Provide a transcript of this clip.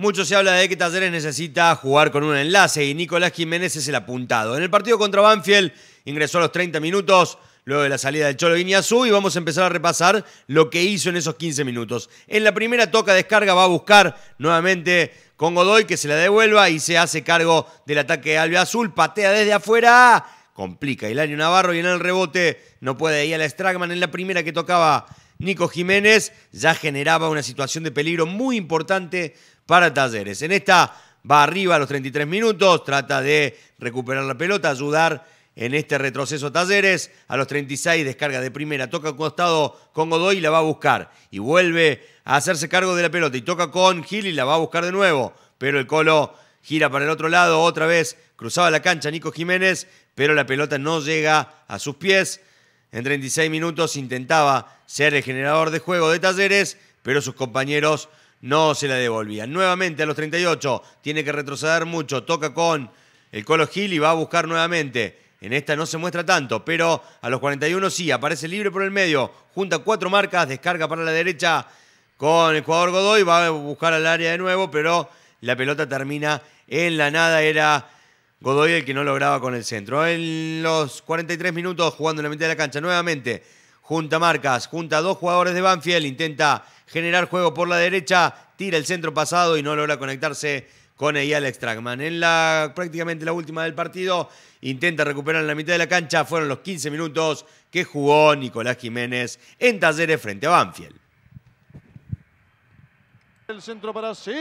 Mucho se habla de que Talleres necesita jugar con un enlace y Nicolás Jiménez es el apuntado. En el partido contra Banfield ingresó a los 30 minutos luego de la salida del Cholo Guiñazú y vamos a empezar a repasar lo que hizo en esos 15 minutos. En la primera toca descarga va a buscar nuevamente con Godoy que se la devuelva y se hace cargo del ataque de Alveazul, Azul, patea desde afuera, complica Hilario Navarro y en el rebote no puede ir a la Stragman en la primera que tocaba Nico Jiménez ya generaba una situación de peligro muy importante para Talleres. En esta va arriba a los 33 minutos, trata de recuperar la pelota, ayudar en este retroceso Talleres. A los 36 descarga de primera, toca costado con Godoy y la va a buscar. Y vuelve a hacerse cargo de la pelota y toca con Gil y la va a buscar de nuevo. Pero el Colo gira para el otro lado, otra vez cruzaba la cancha Nico Jiménez, pero la pelota no llega a sus pies. En 36 minutos intentaba ser el generador de juego de Talleres, pero sus compañeros no se la devolvían. Nuevamente a los 38 tiene que retroceder mucho, toca con el Colo Gil y va a buscar nuevamente. En esta no se muestra tanto, pero a los 41 sí, aparece libre por el medio, junta cuatro marcas, descarga para la derecha con el jugador Godoy, va a buscar al área de nuevo, pero la pelota termina en la nada, era Godoy el que no lograba con el centro. En los 43 minutos jugando en la mitad de la cancha nuevamente. Junta marcas, junta a dos jugadores de Banfield, intenta generar juego por la derecha, tira el centro pasado y no logra conectarse con ella Alex Trackman. En la, prácticamente la última del partido, intenta recuperar en la mitad de la cancha. Fueron los 15 minutos que jugó Nicolás Jiménez en Talleres frente a Banfield. El centro para sí.